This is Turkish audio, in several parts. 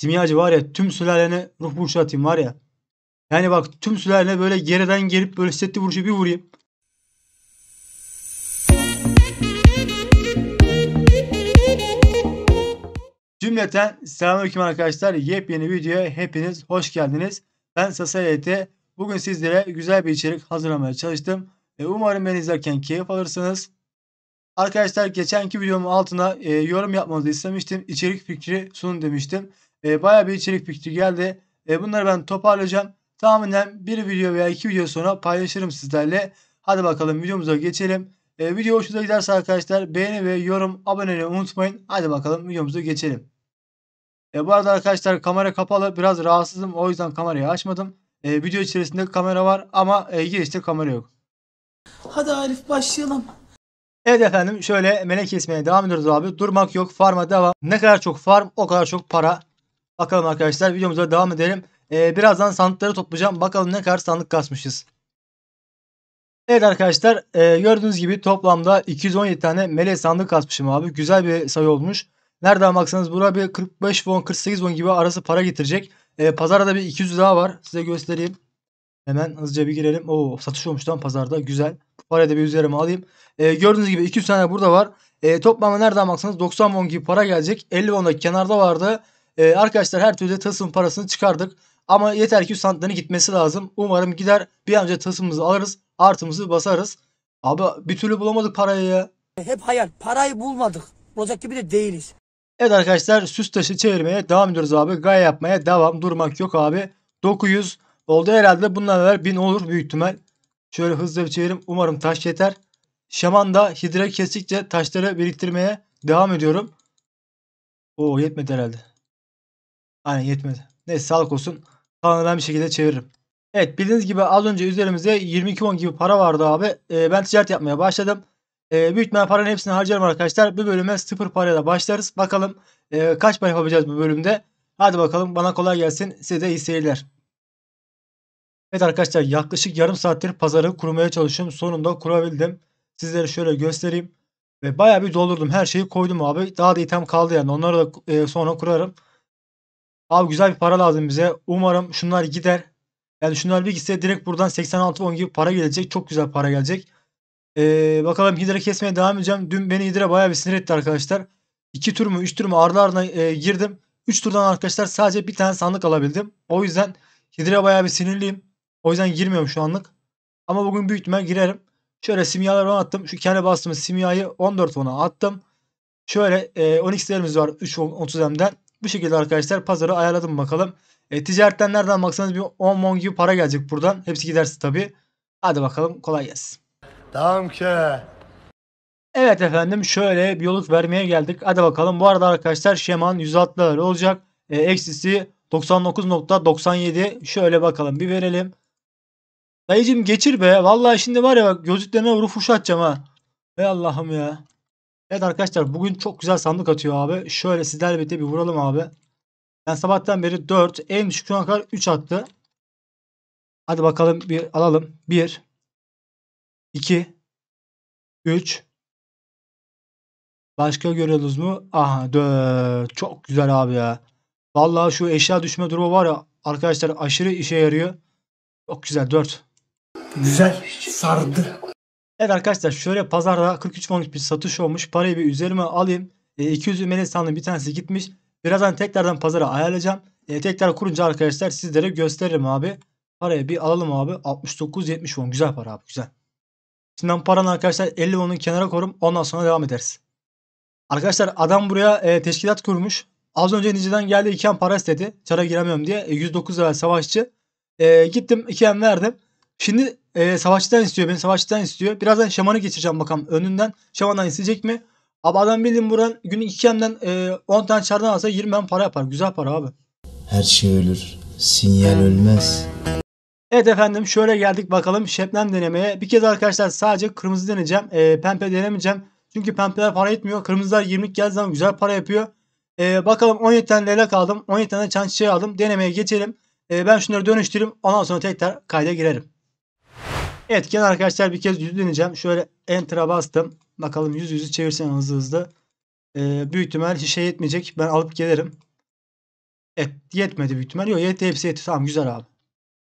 Simyacı var ya tüm sülalene ruh vuruşu atayım var ya. Yani bak tüm sülalene böyle geriden gelip böyle setli vuruşu bir vurayım. Cümleten selamünaleyküm arkadaşlar. Yepyeni videoya hepiniz hoş geldiniz. Ben Sasayete. Bugün sizlere güzel bir içerik hazırlamaya çalıştım. E, umarım beni izlerken keyif alırsınız. Arkadaşlar geçenki videomun altına e, yorum yapmanızı istemiştim. İçerik fikri sunun demiştim. E, Baya bir içerik fikri geldi. E, bunları ben toparlayacağım. Tahminen bir video veya iki video sonra paylaşırım sizlerle. Hadi bakalım videomuza geçelim. E, video hoşunuza giderse arkadaşlar beğeni ve yorum aboneyi unutmayın. Hadi bakalım videomuza geçelim. E, bu arada arkadaşlar kamera kapalı. Biraz rahatsızım. O yüzden kamerayı açmadım. E, video içerisinde kamera var ama e, girişte kamera yok. Hadi Arif başlayalım. Evet efendim şöyle melek kesmeye devam ediyoruz abi. Durmak yok farma devam. Ne kadar çok farm o kadar çok para. Bakalım arkadaşlar videomuza devam edelim. Ee, birazdan sandıkları toplayacağım. Bakalım ne kadar sandık kasmışız. Evet arkadaşlar e, gördüğünüz gibi toplamda 217 tane mele sandık kasmışım abi. Güzel bir sayı olmuş. Nereden baksanız buraya bir 45 won 48 won gibi arası para getirecek. E, pazarda bir 200 daha var. Size göstereyim. Hemen hızlıca bir girelim. Oo satış olmuş lan pazarda. Güzel. Bu parayı da bir üzerime alayım. E, gördüğünüz gibi 200 tane burada var. E, toplamda nereden baksanız 90 won gibi para gelecek. 50 won da kenarda vardı. E, arkadaşlar her türlü tasım parasını çıkardık. Ama yeter ki santların gitmesi lazım. Umarım gider. Bir an önce tasımızı alırız. Artımızı basarız. Abi bir türlü bulamadık parayı ya. Hep hayal. Parayı bulmadık. Olacak gibi de değiliz. Evet arkadaşlar süs taşı çevirmeye devam ediyoruz abi. Gay yapmaya devam. Durmak yok abi. 900 oldu herhalde. Bundan evvel 1000 olur büyük ihtimal. Şöyle hızlı bir çevirim. Umarım taş yeter. Şaman da hidra kestikçe taşları biriktirmeye devam ediyorum. Oo yetmedi herhalde. Aynen yetmedi. Neyse sağlık olsun. Kalanı ben bir şekilde çeviririm. Evet bildiğiniz gibi az önce üzerimizde 22.10 gibi para vardı abi. Ee, ben ticaret yapmaya başladım. Ee, büyük ihtimalle paranın hepsini harcarım arkadaşlar. Bu bölüme sıfır parayla başlarız. Bakalım e, kaç para yapabileceğiz bu bölümde. Hadi bakalım bana kolay gelsin. Size de iyi seyirler. Evet arkadaşlar yaklaşık yarım saattir pazarı kurmaya çalışıyorum. Sonunda kurabildim. Sizlere şöyle göstereyim. Ve bayağı bir doldurdum. Her şeyi koydum abi. Daha da item kaldı yani. Onları da e, sonra kurarım. Abi güzel bir para lazım bize. Umarım şunlar gider. Yani şunlar bir gitse direkt buradan 86-10 gibi para gelecek. Çok güzel para gelecek. Ee, bakalım Hidra kesmeye devam edeceğim. Dün beni Hidra baya bir sinir etti arkadaşlar. 2 tur mu 3 tur mu ardı ardına e, girdim. 3 turdan arkadaşlar sadece bir tane sandık alabildim. O yüzden Hidra baya bir sinirliyim. O yüzden girmiyorum şu anlık. Ama bugün büyük ihtimal girerim. Şöyle simyaları ona attım. Şu kendi bastığımız simyayı 14 ona attım. Şöyle e, Onyx'lerimiz var 3 30M'den. Bu şekilde arkadaşlar pazarı ayarladım bakalım. E, ticaretten nereden baksanız bir 10 mon gibi para gelecek buradan. Hepsi giderse tabi. Hadi bakalım kolay gelsin. Tamam ki. Evet efendim şöyle bir yoluk vermeye geldik. Hadi bakalım. Bu arada arkadaşlar şeman 106 lira olacak. E, eksisi 99.97. Şöyle bakalım bir verelim. Dayıcım geçir be. Vallahi şimdi var ya bak gözlüklerine vurup uçatacağım ha. Ey Allah'ım ya. Evet arkadaşlar bugün çok güzel sandık atıyor abi. Şöyle sizlerle birlikte bir vuralım abi. Ben sabahtan beri 4 en düşük şu an kadar 3 attı. Hadi bakalım bir alalım. 1 2 3 Başka görüyoruz mu? Aha 4 çok güzel abi ya. Vallahi şu eşya düşme durumu var ya arkadaşlar aşırı işe yarıyor. Çok güzel 4. Güzel sardı. Evet arkadaşlar şöyle pazarda 43 fonluk bir satış olmuş. Parayı bir üzerime alayım. E, 200 Yümenistanlı bir tanesi gitmiş. Birazdan tekrardan pazara ayarlayacağım. E, tekrar kurunca arkadaşlar sizlere gösteririm abi. Parayı bir alalım abi. 69-70 won. Güzel para abi güzel. Şimdi ben paranı arkadaşlar 50 won'un kenara korum. Ondan sonra devam ederiz. Arkadaşlar adam buraya e, teşkilat kurmuş. Az önce niceden geldi 2M para istedi. Çara giremiyorum diye. E, 109 level savaşçı. E, gittim 2M verdim. Şimdi e, savaşçıdan istiyor beni savaşçıdan istiyor. Birazdan şamanı geçireceğim bakalım önünden. Şamandan isteyecek mi? Abi adam bildiğin buradan günün iki kemden e, tane çardan alsa 20 ben para yapar. Güzel para abi. Her şey ölür. Sinyal ölmez. Evet efendim şöyle geldik bakalım şebnem denemeye. Bir kez arkadaşlar sadece kırmızı deneyeceğim. E, pembe denemeyeceğim. Çünkü pembeler para etmiyor. Kırmızılar 20 geldiği zaman güzel para yapıyor. E, bakalım 17 tane leylek aldım. 17 tane çan çiçeği aldım. Denemeye geçelim. E, ben şunları dönüştüreyim. Ondan sonra tekrar kayda girerim. Evet, Etken arkadaşlar bir kez yüz deneyeceğim. Şöyle enter'a bastım. Bakalım yüz yüzü çevirsen hızlı hızlı. Ee, büyük ihtimal şey yetmeyecek. Ben alıp gelirim. Et, yetmedi büyük ihtimal. Yok yetti hepsi yetti. Tamam güzel abi.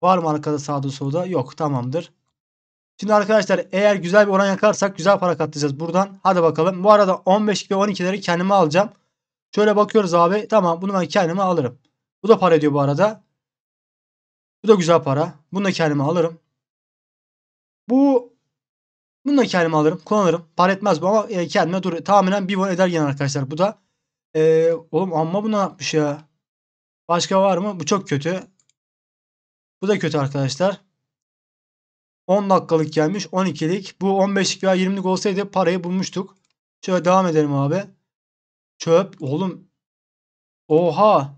Var mı arkada sağda solda? Yok tamamdır. Şimdi arkadaşlar eğer güzel bir oran yakarsak güzel para katlayacağız buradan. Hadi bakalım. Bu arada 15 ve 12'leri kendime alacağım. Şöyle bakıyoruz abi. Tamam bunu ben kendime alırım. Bu da para ediyor bu arada. Bu da güzel para. Bunu da kendime alırım. Bu bunu da kendime alırım. Kullanırım. Para etmez bu ama e, kendime dur. Tahminen bir won eder yani arkadaşlar. Bu da e, oğlum amma buna yapmış ya. Başka var mı? Bu çok kötü. Bu da kötü arkadaşlar. 10 dakikalık gelmiş. 12'lik. Bu 15'lik veya 20'lik olsaydı parayı bulmuştuk. Şöyle devam edelim abi. Çöp. Oğlum. Oha.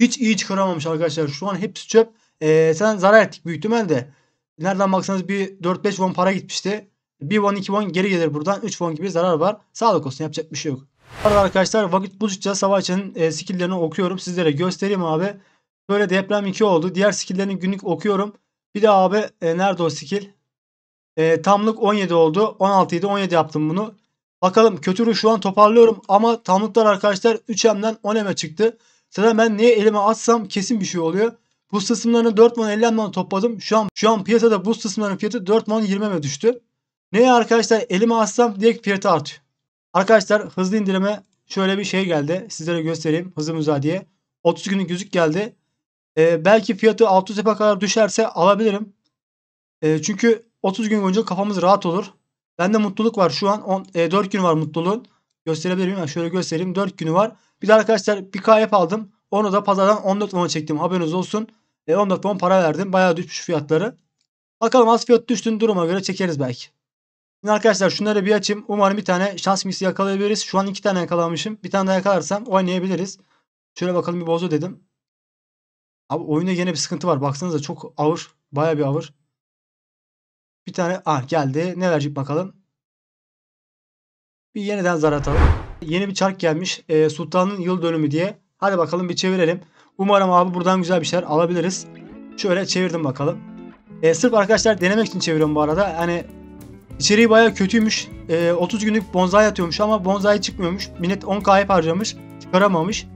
Hiç iyi çıkaramamış arkadaşlar. Şu an hepsi çöp. Ee, sen zarar ettik büyük ihtimalle nereden baksanız bir 4-5 won para gitmişti. Bir won 2 won geri gelir buradan. 3 won gibi zarar var. Sağlık olsun yapacak bir şey yok. arkadaşlar vakit buldukça Savaşçı'nın e, skilllerini okuyorum. Sizlere göstereyim abi. Böyle deprem 2 oldu. Diğer skilllerini günlük okuyorum. Bir de abi e, nerede o skill? E, tamlık 17 oldu. 16 idi 17 yaptım bunu. Bakalım kötü ruh şu an toparlıyorum ama tamlıklar arkadaşlar 3M'den 10M'e çıktı. Zaten ben neye elime atsam kesin bir şey oluyor. Bu sısımlarını 4 man 50 man topladım. Şu an şu an piyasada bu sısımlarının fiyatı 4 man 20 me düştü. Neye arkadaşlar elime alsam direkt fiyatı artıyor. Arkadaşlar hızlı indirime şöyle bir şey geldi. Sizlere göstereyim hızlı diye 30 günlük yüzük geldi. Ee, belki fiyatı 600 epa kadar düşerse alabilirim. Ee, çünkü 30 gün boyunca kafamız rahat olur. Bende mutluluk var şu an. 10, e, 4 gün var mutluluğun. Gösterebilir miyim? Şöyle göstereyim. 4 günü var. Bir de arkadaşlar bir kayıp aldım. Onu da pazardan 14 lira çektim. Haberiniz olsun. E, 14 pound para verdim. Bayağı düşmüş fiyatları. Bakalım az fiyat düştüğün duruma göre çekeriz belki. Şimdi arkadaşlar şunları bir açayım. Umarım bir tane şans misi yakalayabiliriz. Şu an iki tane yakalamışım. Bir tane daha yakalarsam oynayabiliriz. Şöyle bakalım bir bozo dedim. Abi oyunda yine bir sıkıntı var. Baksanıza çok ağır. Baya bir ağır. Bir tane ah geldi. Ne verecek bakalım. Bir yeniden zar atalım. Yeni bir çark gelmiş. E, Sultan'ın yıl dönümü diye. Hadi bakalım bir çevirelim. Umarım abi buradan güzel bir şeyler alabiliriz. Şöyle çevirdim bakalım. E, sırf arkadaşlar denemek için çeviriyorum bu arada. Hani içeriği baya kötüymüş. E, 30 günlük bonzai atıyormuş ama bonsai çıkmıyormuş. Millet 10k harcamış. Çıkaramamış.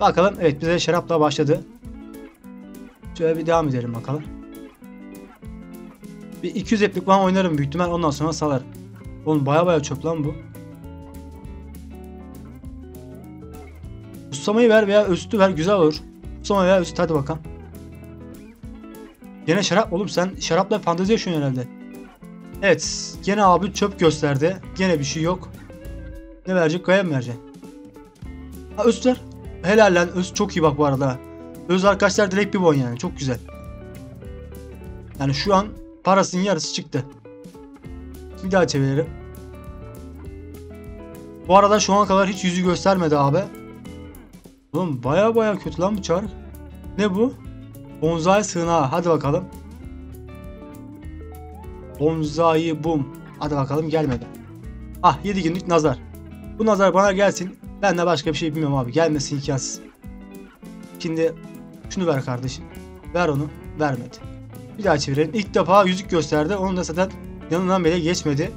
Bakalım evet bize şarapla başladı. Şöyle bir devam edelim bakalım. Bir 200 eplik falan oynarım büyük ihtimal ondan sonra salar. Oğlum baya baya çöp lan bu. Ustamayı ver veya üstü ver güzel olur. Susama veya üstü hadi bakalım. Gene şarap oğlum sen şarapla fantezi yaşıyorsun herhalde. Evet gene abi çöp gösterdi. Gene bir şey yok. Ne verecek kaya mı verecek? Ha üst ver. Helal lan Üst çok iyi bak bu arada. Öz arkadaşlar direkt bir bon yani çok güzel. Yani şu an parasının yarısı çıktı. Bir daha çevirelim. Bu arada şu ana kadar hiç yüzü göstermedi abi. Oğlum baya baya kötü lan bu çark. Ne bu? Bonzai sığınağı. Hadi bakalım. Bonzai bum. Hadi bakalım gelmedi. Ah 7 günlük nazar. Bu nazar bana gelsin. Ben de başka bir şey bilmiyorum abi. Gelmesin imkansız. Şimdi şunu ver kardeşim. Ver onu. Vermedi. Bir daha çevirelim. İlk defa yüzük gösterdi. Onun da zaten yanından bile geçmedi.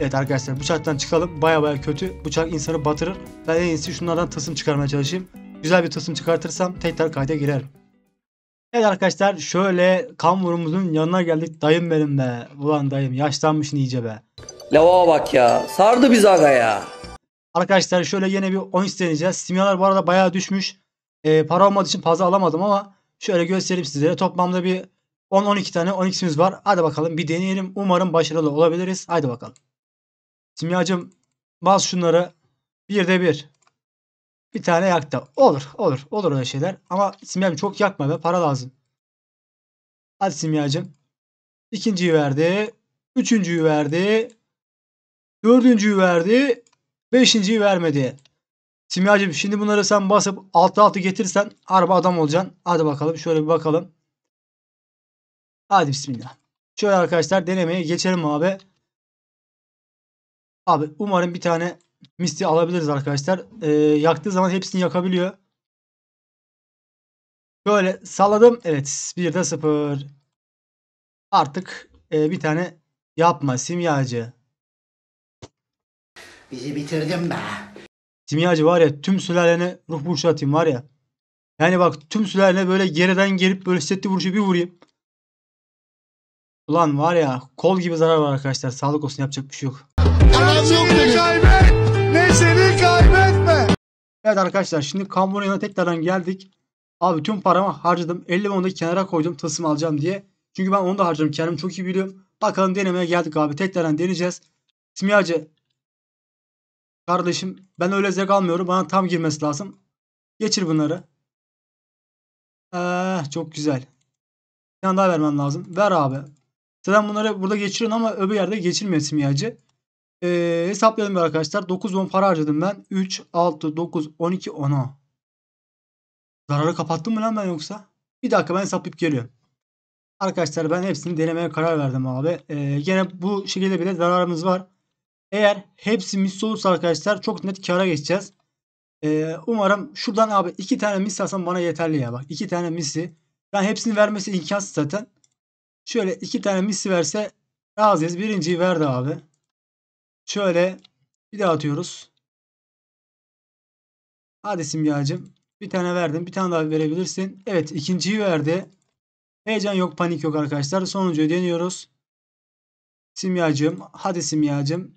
Evet arkadaşlar bıçaktan çıkalım. Baya baya kötü. Bıçak insanı batırır. Ben en iyisi şunlardan tasım çıkarmaya çalışayım güzel bir tasım çıkartırsam tekrar kayda girerim. Evet arkadaşlar şöyle kan vurumuzun yanına geldik. Dayım benim be. Ulan dayım yaşlanmış iyice be. Lava bak ya. Sardı biz aga ya. Arkadaşlar şöyle yine bir 10 deneyeceğiz. Simyalar bu arada bayağı düşmüş. E, para olmadığı için fazla alamadım ama şöyle göstereyim sizlere. Toplamda bir 10-12 tane 12'simiz var. Hadi bakalım bir deneyelim. Umarım başarılı olabiliriz. Hadi bakalım. Simyacım bas şunları. Bir de bir. Bir tane yaktı. Olur olur olur öyle şeyler. Ama Simyacım çok yakma be para lazım. Hadi Simyacım. İkinciyi verdi. Üçüncüyü verdi. Dördüncüyü verdi. Beşinciyi vermedi. Simyacım şimdi bunları sen basıp altı altı getirsen araba adam olacaksın. Hadi bakalım şöyle bir bakalım. Hadi bismillah. Şöyle arkadaşlar denemeye geçelim abi. Abi umarım bir tane misti alabiliriz arkadaşlar. E, yaktığı zaman hepsini yakabiliyor. Böyle salladım. Evet 1'de 0. Artık e, bir tane yapma simyacı. Bizi bitirdin be. Simyacı var ya tüm sülalene ruh burcu atayım var ya. Yani bak tüm sülalene böyle geriden gelip böyle setli vuruşu bir vurayım. Ulan var ya kol gibi zarar var arkadaşlar. Sağlık olsun yapacak bir şey yok. Anam yok seni kaybetme. Evet arkadaşlar şimdi Kamboya'ya tekrardan geldik. Abi tüm paramı harcadım. 50 onu da kenara koydum tasım alacağım diye. Çünkü ben onu da harcadım. Kendim çok iyi biliyorum. Bakalım denemeye geldik abi. Tekrardan deneyeceğiz. Simyacı kardeşim ben öyle zevk almıyorum. Bana tam girmesi lazım. Geçir bunları. Ee, çok güzel. Bir tane daha vermen lazım. Ver abi. Sen bunları burada geçiriyorsun ama öbür yerde geçirmiyor simyacı. E, hesaplayalım arkadaşlar. 9 10 para harcadım ben. 3, 6, 9, 12, 10. Zararı kapattım mı lan ben yoksa? Bir dakika ben hesaplayıp geliyorum. Arkadaşlar ben hepsini denemeye karar verdim abi. Ee, bu şekilde bile zararımız var. Eğer hepsi mis olursa arkadaşlar çok net kara geçeceğiz. Ee, umarım şuradan abi iki tane mis alsam bana yeterli ya bak. iki tane misi. Ben hepsini vermesi imkansız zaten. Şöyle iki tane misi verse razıyız. Birinciyi verdi abi. Şöyle bir daha atıyoruz. Hadi simyacım. Bir tane verdim. Bir tane daha verebilirsin. Evet ikinciyi verdi. Heyecan yok panik yok arkadaşlar. Sonuncuyu deniyoruz. Simyacım. Hadi simyacım.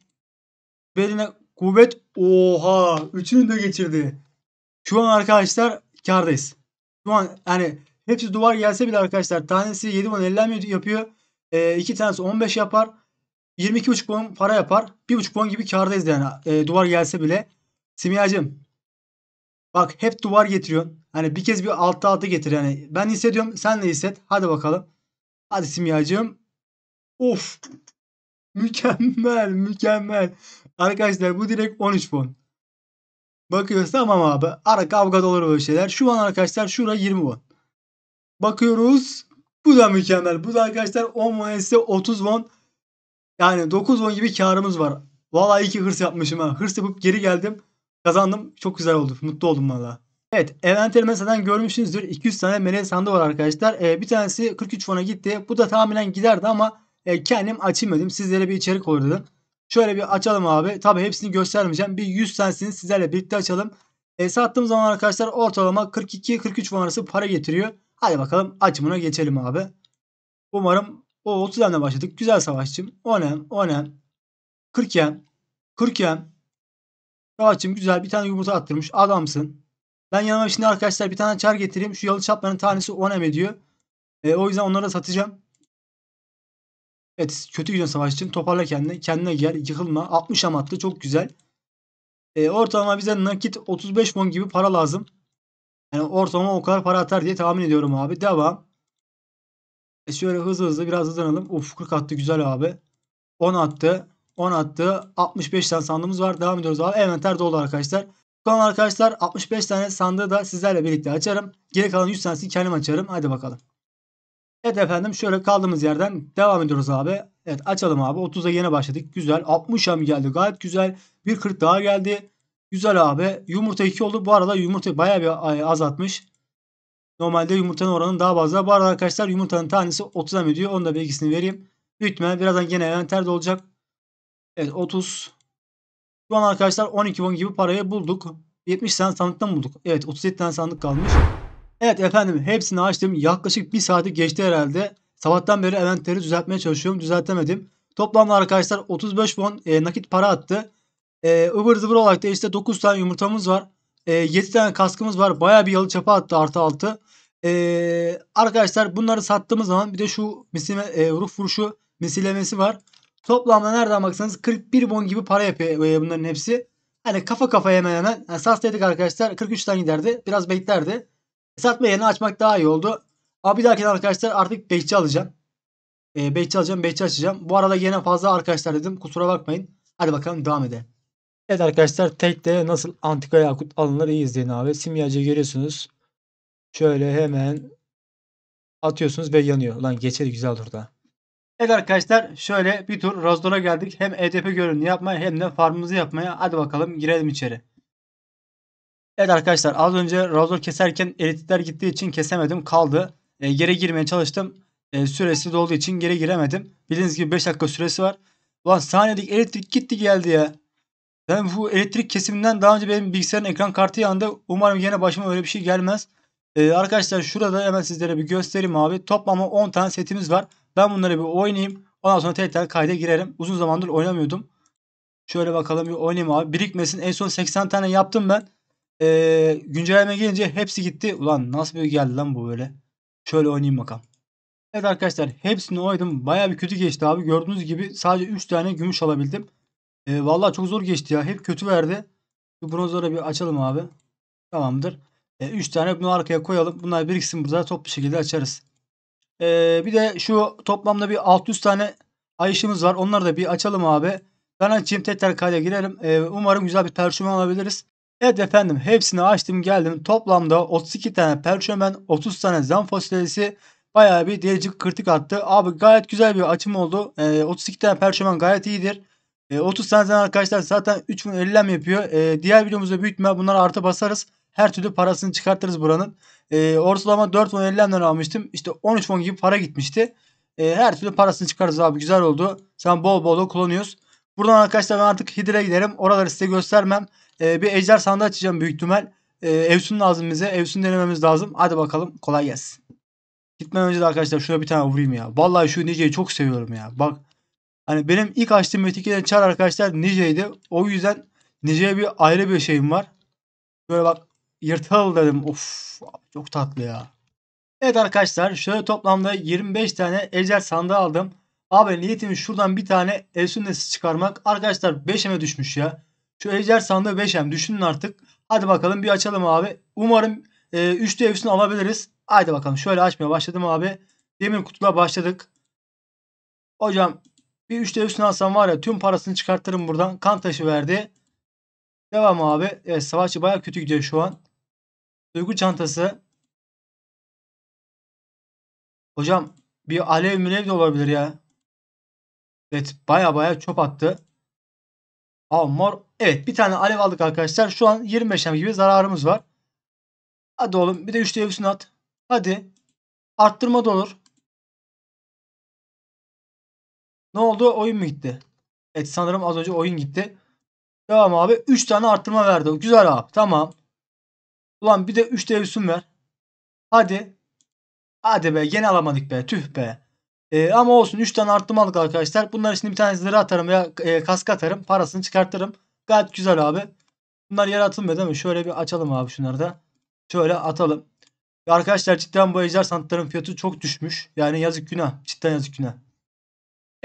Beline kuvvet. Oha. Üçünü de geçirdi. Şu an arkadaşlar kardayız. Şu an yani hepsi duvar gelse bile arkadaşlar tanesi 7 bon 50 yapıyor. E, iki tanesi 15 yapar. 22,5 puan para yapar. 1,5 puan gibi kardayız yani. E, duvar gelse bile. Simyacım bak hep duvar getiriyorsun. Hani bir kez bir altta altı getir yani. Ben hissediyorum sen de hisset. Hadi bakalım. Hadi Simyacım. Of. Mükemmel mükemmel. Arkadaşlar bu direkt 13 puan. Bakıyoruz tamam abi. Ara kavga da olur böyle şeyler. Şu an arkadaşlar şura 20 puan. Bakıyoruz. Bu da mükemmel. Bu da arkadaşlar 10 puan 30 puan. Yani 9-10 gibi karımız var. Vallahi iyi ki hırs yapmışım ha. Hırs yapıp geri geldim. Kazandım. Çok güzel oldu. Mutlu oldum valla. Evet Eventleri mesela görmüşsünüzdür. 200 tane melek sandı var arkadaşlar. Ee, bir tanesi 43 fona gitti. Bu da tamamen giderdi ama e, kendim açayım Sizlere bir içerik olur dedim. Şöyle bir açalım abi. Tabi hepsini göstermeyeceğim. Bir 100 tanesini sizlerle birlikte açalım. E, sattığım zaman arkadaşlar ortalama 42-43 fon arası para getiriyor. Hadi bakalım açımına geçelim abi. Umarım o 30 yenle başladık. Güzel savaşçım. 10 yen 10 yen 40 yen 40 yen Savaşçım güzel bir tane yumurta attırmış. Adamsın. Ben yanıma şimdi arkadaşlar bir tane çar getireyim. Şu yalı çapların tanesi 10 hem ediyor. E, o yüzden onları da satacağım. Evet kötü gidiyorsun savaşçım. Toparla kendini. Kendine gel. Yıkılma. 60 hem attı. Çok güzel. E, ortalama bize nakit 35 won gibi para lazım. Yani ortalama o kadar para atar diye tahmin ediyorum abi. Devam. E şöyle hızlı hızlı biraz hızlanalım. Uf 40 attı güzel abi. 10 attı. 10 attı. 65 tane sandığımız var. Devam ediyoruz abi. Envanter doldu arkadaşlar. Son arkadaşlar 65 tane sandığı da sizlerle birlikte açarım. Geri kalan 100 tanesini kendim açarım. Hadi bakalım. Evet efendim şöyle kaldığımız yerden devam ediyoruz abi. Evet açalım abi. 30'a yeni başladık. Güzel. 60'a mı geldi? Gayet güzel. 1.40 daha geldi. Güzel abi. Yumurta 2 oldu. Bu arada yumurta bayağı bir azaltmış. Normalde yumurtanın oranı daha fazla. Bu arada arkadaşlar yumurtanın tanesi 30 gram ediyor. Onu da bilgisini vereyim. Büyütme. Birazdan gene envanterde olacak. Evet 30. Şu an arkadaşlar 12 won gibi parayı bulduk. 70 tane sandıktan bulduk. Evet 37 tane sandık kalmış. Evet efendim hepsini açtım. Yaklaşık 1 saati geçti herhalde. Sabahtan beri eventleri düzeltmeye çalışıyorum. Düzeltemedim. Toplamda arkadaşlar 35 won e, nakit para attı. E, ıvır zıvır olarak da işte 9 tane yumurtamız var. E, ee, 7 tane kaskımız var. Baya bir yalı çapa attı artı 6. E, ee, arkadaşlar bunları sattığımız zaman bir de şu misile, e, ruh vuruşu misilemesi var. Toplamda nereden baksanız 41 bon gibi para yapıyor e, bunların hepsi. Hani kafa kafaya hemen hemen. Yani satsaydık arkadaşlar 43 tane giderdi. Biraz beklerdi. Satma yerini açmak daha iyi oldu. Abi bir arkadaşlar artık bekçi alacağım. E, bekçi alacağım, bekçi açacağım. Bu arada yine fazla arkadaşlar dedim. Kusura bakmayın. Hadi bakalım devam edelim. Evet arkadaşlar tekte nasıl antika yakut alınır iyi izleyin abi. Simyacı görüyorsunuz. Şöyle hemen atıyorsunuz ve yanıyor. Lan geçer güzel durda. Evet arkadaşlar şöyle bir tur Razdor'a geldik. Hem EDP görünümü yapmaya hem de farmımızı yapmaya. Hadi bakalım girelim içeri. Evet arkadaşlar az önce Razdor keserken elitler gittiği için kesemedim kaldı. E, geri girmeye çalıştım. E, süresi dolduğu için geri giremedim. Bildiğiniz gibi 5 dakika süresi var. Ulan saniyedik elektrik gitti geldi ya. Ben bu elektrik kesiminden daha önce benim bilgisayarın ekran kartı yandı. Umarım yine başıma öyle bir şey gelmez. Ee, arkadaşlar şurada hemen sizlere bir göstereyim abi. Toplamda 10 tane setimiz var. Ben bunları bir oynayayım. Ondan sonra tekrar kayda girerim. Uzun zamandır oynamıyordum. Şöyle bakalım bir oynayayım abi. Birikmesin. En son 80 tane yaptım ben. Ee, güncelleme gelince hepsi gitti. Ulan nasıl bir geldi lan bu böyle. Şöyle oynayayım bakalım. Evet arkadaşlar hepsini oydum Baya bir kötü geçti abi. Gördüğünüz gibi sadece 3 tane gümüş alabildim. E, vallahi çok zor geçti ya. Hep kötü verdi. Bu bronzları bir açalım abi. Tamamdır. 3 e, tane bunu arkaya koyalım. Bunlar biriksin burada top bir şekilde açarız. E, bir de şu toplamda bir 600 tane ay var. Onları da bir açalım abi. Ben açayım tekrar kayda girelim. E, umarım güzel bir perşömen alabiliriz. Evet efendim hepsini açtım geldim. Toplamda 32 tane perşömen 30 tane zam fasulyesi bayağı bir delici kritik attı. Abi gayet güzel bir açım oldu. E, 32 tane perşömen gayet iyidir. E, 30 santim arkadaşlar zaten 3050 yapıyor. E, diğer videomuzda büyütme bunları artı basarız. Her türlü parasını çıkartırız buranın. E, ortalama 4 fon 50'den almıştım. İşte 13 fon gibi para gitmişti. E, her türlü parasını çıkarız abi. Güzel oldu. Sen bol bol kullanıyoruz. Buradan arkadaşlar ben artık Hidre giderim. Oraları size göstermem. E, bir ejder sandığı açacağım büyük ihtimal. E, Evsun lazım bize. Evsun denememiz lazım. Hadi bakalım. Kolay gelsin. Gitmeden önce de arkadaşlar şuna bir tane vurayım ya. Vallahi şu niceyi çok seviyorum ya. Bak Hani benim ilk açtığım Metin çar arkadaşlar Nice'ydi. O yüzden Nice'ye bir ayrı bir şeyim var. Böyle bak yırtıl dedim. Of çok tatlı ya. Evet arkadaşlar şöyle toplamda 25 tane ejder sandığı aldım. Abi niyetim şuradan bir tane el sünnesi çıkarmak. Arkadaşlar 5M'e düşmüş ya. Şu ejder sandığı 5M düşünün artık. Hadi bakalım bir açalım abi. Umarım e, 3'lü evsini alabiliriz. Haydi bakalım şöyle açmaya başladım abi. Demir kutula başladık. Hocam bir 3'te üstüne alsam var ya tüm parasını çıkartırım buradan. Kan taşı verdi. Devam abi. Evet savaşçı baya kötü gidiyor şu an. Duygu çantası. Hocam bir alev mülev de olabilir ya. Evet baya baya çöp attı. Aa, mor. Evet bir tane alev aldık arkadaşlar. Şu an 25 gibi zararımız var. Hadi oğlum bir de 3 üstüne at. Hadi. Arttırma da olur. Ne oldu? Oyun mu gitti? Evet sanırım az önce oyun gitti. Devam abi. 3 tane arttırma verdi. Güzel abi. Tamam. Ulan bir de 3 devsun ver. Hadi. Hadi be. Gene alamadık be. Tüh be. Ee, ama olsun 3 tane arttırma aldık arkadaşlar. Bunları şimdi bir tanesini atarım veya e, kask atarım. Parasını çıkartırım. Gayet güzel abi. Bunlar yere atılmıyor değil mi? Şöyle bir açalım abi şunları da. Şöyle atalım. Arkadaşlar cidden bu ejder sanatların fiyatı çok düşmüş. Yani yazık günah. Cidden yazık günah.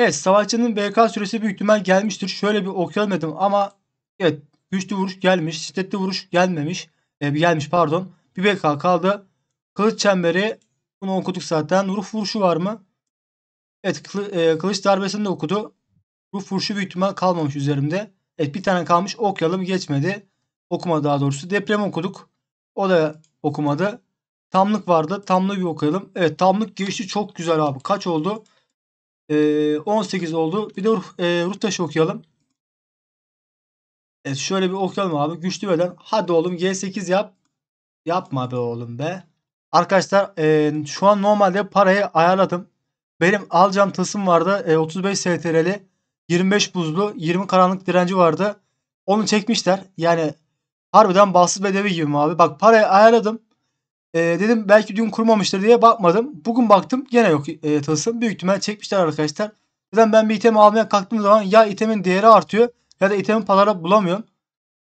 Evet savaşçının BK süresi büyük ihtimal gelmiştir. Şöyle bir okuyalım ama evet güçlü vuruş gelmiş. Şiddetli vuruş gelmemiş. E, gelmiş pardon. Bir BK kaldı. Kılıç çemberi bunu okuduk zaten. Ruh vuruşu var mı? Evet kılı, e, kılıç darbesini de okudu. Ruh vuruşu büyük ihtimal kalmamış üzerimde. Evet bir tane kalmış okuyalım geçmedi. Okuma daha doğrusu. Deprem okuduk. O da okumadı. Tamlık vardı. Tamlığı bir okuyalım. Evet tamlık girişi çok güzel abi. Kaç oldu? E, ee, 18 oldu. Bir de ruh, e, ruh taşı okuyalım. Evet şöyle bir okuyalım abi. Güçlü beden. Hadi oğlum G8 yap. Yapma be oğlum be. Arkadaşlar e, şu an normalde parayı ayarladım. Benim alacağım tasım vardı. E, 35 STR'li. 25 buzlu. 20 karanlık direnci vardı. Onu çekmişler. Yani harbiden bahtsız bedevi gibi abi. Bak parayı ayarladım. E, dedim belki dün kurmamıştır diye bakmadım. Bugün baktım gene yok e, tasım. Büyük ihtimal çekmişler arkadaşlar. Zaten ben bir item almaya kalktığım zaman ya itemin değeri artıyor ya da itemin paraları bulamıyorum.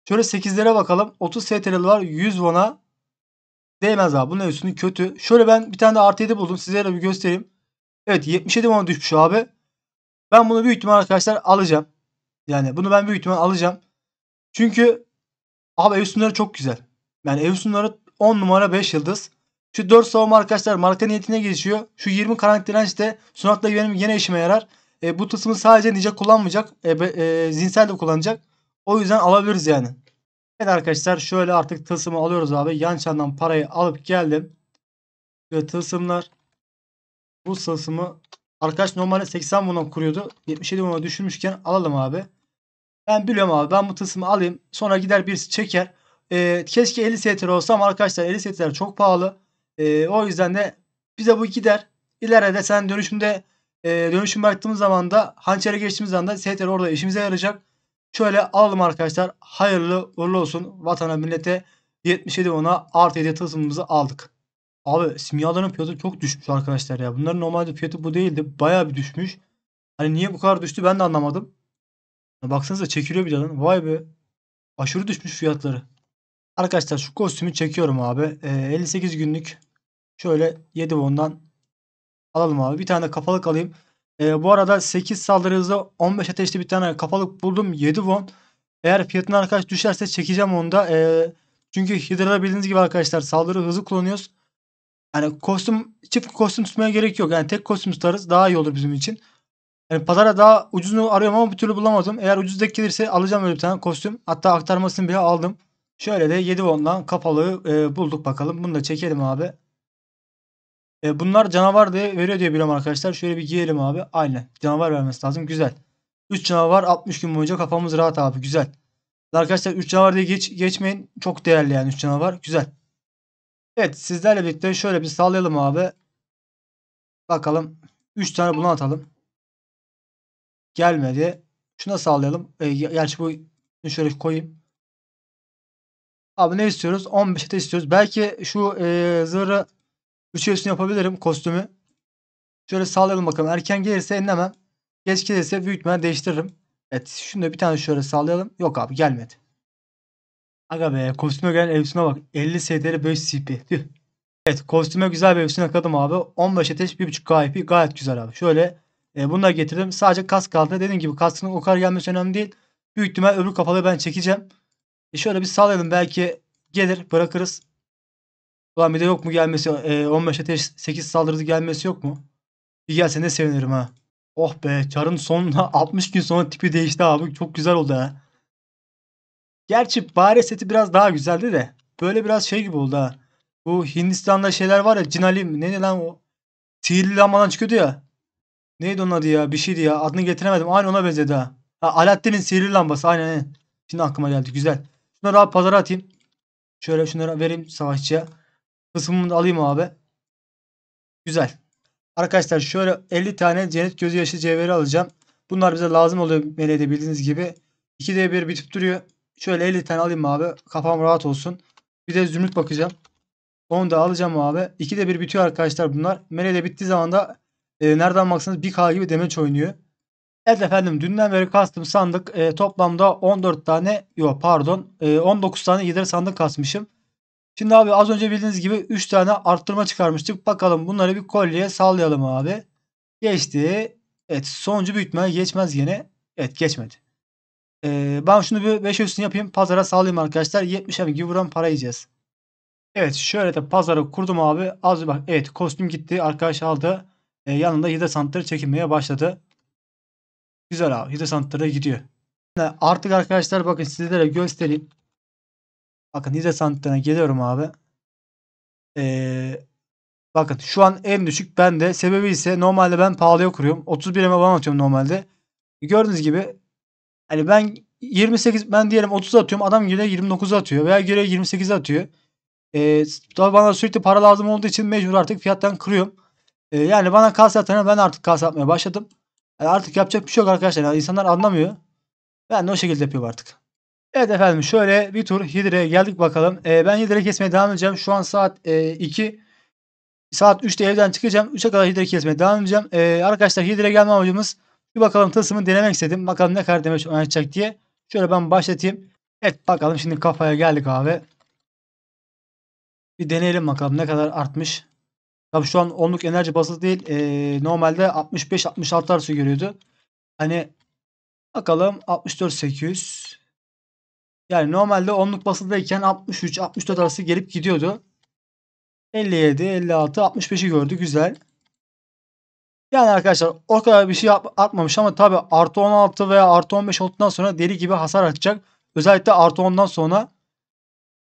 Şöyle 8'lere bakalım. 30 STR'li var. 100 vona değmez abi. Bunun üstünü kötü. Şöyle ben bir tane de artı 7 buldum. Size bir göstereyim. Evet 77 vona düşmüş abi. Ben bunu büyük ihtimal arkadaşlar alacağım. Yani bunu ben büyük ihtimal alacağım. Çünkü abi ev sunları çok güzel. Yani ev sunları 10 numara 5 yıldız. Şu 4 savunma arkadaşlar marka niyetine gelişiyor. Şu 20 karanlık direnç de sunakla benim yine işime yarar. E, bu tısmı sadece nice kullanmayacak. E, e, zihinsel de kullanacak. O yüzden alabiliriz yani. Evet arkadaşlar şöyle artık tılsımı alıyoruz abi. Yan çandan parayı alıp geldim. Şöyle tılsımlar. Bu tılsımı arkadaş normalde 80 bundan kuruyordu. 77 buna düşürmüşken alalım abi. Ben biliyorum abi ben bu tılsımı alayım. Sonra gider birisi çeker. E, keşke 50 setler olsam arkadaşlar 50 setler çok pahalı. E, o yüzden de bize bu gider. İleride sen dönüşümde e, dönüşüm bıraktığımız zaman da hançere geçtiğimiz anda setler orada işimize yarayacak. Şöyle alalım arkadaşlar. Hayırlı uğurlu olsun vatana millete. 77 ona artı 7 tılsımımızı aldık. Abi simyaların fiyatı çok düşmüş arkadaşlar ya. Bunların normalde fiyatı bu değildi. Baya bir düşmüş. Hani niye bu kadar düştü ben de anlamadım. Baksanıza çekiliyor bir lan. Vay be. Aşırı düşmüş fiyatları. Arkadaşlar şu kostümü çekiyorum abi. E, ee, 58 günlük şöyle 7 bondan alalım abi. Bir tane kafalık alayım. E, bu arada 8 saldırı hızı 15 ateşli bir tane kafalık buldum. 7 won. Eğer fiyatına arkadaş düşerse çekeceğim onu da. E, çünkü Hydra'da bildiğiniz gibi arkadaşlar saldırı hızı kullanıyoruz. Yani kostüm çift kostüm tutmaya gerek yok. Yani tek kostüm tutarız daha iyi olur bizim için. Yani pazara daha ucuzunu arıyorum ama bir türlü bulamadım. Eğer ucuz denk gelirse alacağım öyle bir tane kostüm. Hatta aktarmasını bile aldım. Şöyle de 7 won'dan kapalığı e, bulduk bakalım. Bunu da çekelim abi. E, bunlar canavar diye veriyor diye biliyorum arkadaşlar. Şöyle bir giyelim abi. Aynen. Canavar vermesi lazım. Güzel. 3 canavar 60 gün boyunca kafamız rahat abi. Güzel. Arkadaşlar 3 canavar diye geç, geçmeyin. Çok değerli yani 3 canavar. Güzel. Evet sizlerle birlikte şöyle bir sallayalım abi. Bakalım. 3 tane bunu atalım. Gelmedi. Şuna sallayalım. E, gerçi bu şöyle koyayım. Abi ne istiyoruz? 15 ete istiyoruz. Belki şu e, zırhı 3 yapabilirim kostümü. Şöyle sağlayalım bakalım. Erken gelirse enlemem. Geç gelirse büyük ihtimalle değiştiririm. Evet. Şunu da bir tane şöyle sağlayalım. Yok abi gelmedi. Aga be kostüme gelen elbisine bak. 50 STR 5 CP. Evet kostüme güzel bir elbisine kadım abi. 15 ateş 1.5 KP gayet güzel abi. Şöyle e, bunu da getirdim. Sadece kask kaldı. dediğim gibi kaskın o kadar gelmesi önemli değil. Büyük ihtimal öbür kafalı ben çekeceğim. E şöyle bir sallayalım belki gelir bırakırız. Ulan bir de yok mu gelmesi e, 15'e 8 saldırısı gelmesi yok mu? Bir gelse ne sevinirim ha. Oh be charın sonuna 60 gün sonra tipi değişti abi. Çok güzel oldu ha. Gerçi bari seti biraz daha güzeldi de. Böyle biraz şey gibi oldu ha. Bu Hindistan'da şeyler var ya Cinali mi? Neydi lan o? Sihirli lambadan çıkıyordu ya. Neydi onun adı ya? Bir şeydi ya. Adını getiremedim. Aynı ona benzedi ha. ha Alaaddin'in sihirli lambası. aynen. Şimdi aklıma geldi. Güzel. Şunları abi pazara atayım. Şöyle şunları vereyim savaşçıya. Kısmımı da alayım abi. Güzel. Arkadaşlar şöyle 50 tane cennet gözü yaşı cevheri alacağım. Bunlar bize lazım oluyor meleğde bildiğiniz gibi. 2'de 1 bitip duruyor. Şöyle 50 tane alayım abi. Kafam rahat olsun. Bir de zümrüt bakacağım. Onu da alacağım abi. 2'de 1 bitiyor arkadaşlar bunlar. Meleğde bittiği zaman da e, nereden baksanız 1K gibi demeç oynuyor. Evet efendim dünden beri kastım sandık e, toplamda 14 tane yok pardon e, 19 tane yedire sandık kasmışım. Şimdi abi az önce bildiğiniz gibi 3 tane arttırma çıkarmıştık. Bakalım bunları bir kolyeye sallayalım abi. Geçti. Evet sonuncu büyütme geçmez yine. Evet geçmedi. Ee, ben şunu bir 5 üstün yapayım. Pazara sallayayım arkadaşlar. 70 abi gibi buradan para yiyeceğiz. Evet şöyle de pazarı kurdum abi. Az bak. Evet kostüm gitti. Arkadaş aldı. Ee, yanında yedir sandıkları çekinmeye başladı. Güzel abi. Hidro santrale gidiyor. Artık arkadaşlar bakın sizlere göstereyim. Bakın hidro santrale geliyorum abi. Ee, bakın şu an en düşük bende. Sebebi ise normalde ben pahalıya kuruyorum. 31 eme bana atıyorum normalde. Gördüğünüz gibi hani ben 28 ben diyelim 30 atıyorum. Adam göre 29 atıyor veya göre 28 atıyor. Ee, bana sürekli para lazım olduğu için mecbur artık fiyattan kırıyorum. Ee, yani bana kas atana ben artık kas atmaya başladım. Yani artık yapacak bir şey yok arkadaşlar. Yani insanlar anlamıyor. Ben de o şekilde yapıyorum artık. Evet efendim şöyle bir tur Hidre'ye geldik bakalım. Ee, ben Hidre kesmeye devam edeceğim. Şu an saat e, 2. Saat 3'te evden çıkacağım. 3'e kadar Hidre kesmeye devam edeceğim. Ee, arkadaşlar Hidre gelme amacımız bir bakalım tılsımı denemek istedim. Bakalım ne kadar demeç oynayacak diye. Şöyle ben başlatayım. Evet bakalım şimdi kafaya geldik abi. Bir deneyelim bakalım ne kadar artmış. Tabii şu an onluk enerji basılı değil. E, normalde 65-66 arası görüyordu. Hani bakalım 64-800. Yani normalde onluk basıldayken 63-64 arası gelip gidiyordu. 57, 56, 65'i gördü. Güzel. Yani arkadaşlar o kadar bir şey atmamış ama tabi artı 16 veya artı 15 olduktan sonra deli gibi hasar atacak. Özellikle artı 10'dan sonra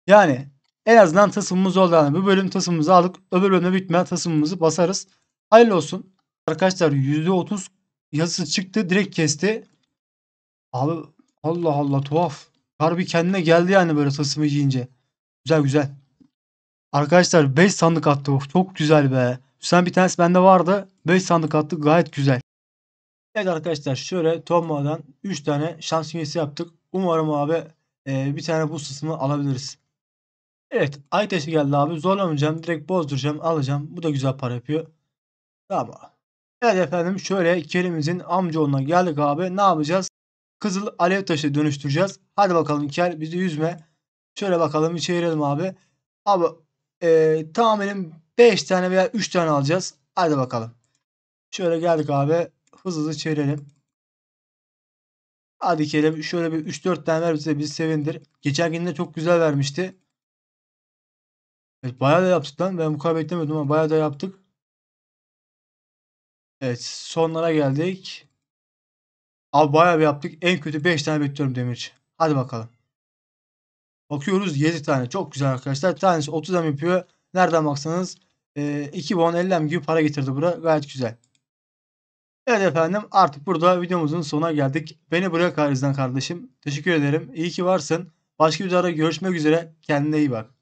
yani en azından tasımımız oldu. Yani bu bölüm tasımımızı aldık. Öbür bölümde bitmeyen tasımımızı basarız. Hayırlı olsun. Arkadaşlar %30 yazısı çıktı. Direkt kesti. Abi Allah Allah tuhaf. Harbi kendine geldi yani böyle tasımı yiyince. Güzel güzel. Arkadaşlar 5 sandık attı. Of, çok güzel be. Sen bir tanesi bende vardı. 5 sandık attı. Gayet güzel. Evet arkadaşlar şöyle Tomma'dan 3 tane şans üyesi yaptık. Umarım abi e, bir tane bu tasımı alabiliriz. Evet. Ay taşı geldi abi. Zorlamayacağım. Direkt bozduracağım. Alacağım. Bu da güzel para yapıyor. Tamam. Evet efendim şöyle Kerim'imizin amcaoğluna geldik abi. Ne yapacağız? Kızıl alev taşı dönüştüreceğiz. Hadi bakalım Kel bizi yüzme. Şöyle bakalım çevirelim abi. Abi e, tahminim 5 tane veya 3 tane alacağız. Hadi bakalım. Şöyle geldik abi. Hızlı hızlı çevirelim. Hadi Kerim şöyle bir 3-4 tane ver bize bizi sevindir. Geçen gün de çok güzel vermişti. Evet, bayağı da yaptık lan. Ben bu kadar beklemiyordum ama bayağı da yaptık. Evet sonlara geldik. Abi bayağı bir yaptık. En kötü 5 tane bekliyorum Demirci. Hadi bakalım. Bakıyoruz 7 tane. Çok güzel arkadaşlar. Tanesi 30 em yapıyor. Nereden baksanız 2 bon 50 em gibi para getirdi bura. Gayet güzel. Evet efendim artık burada videomuzun sonuna geldik. Beni buraya kadar kardeşim. Teşekkür ederim. İyi ki varsın. Başka bir videoda görüşmek üzere. Kendine iyi bak.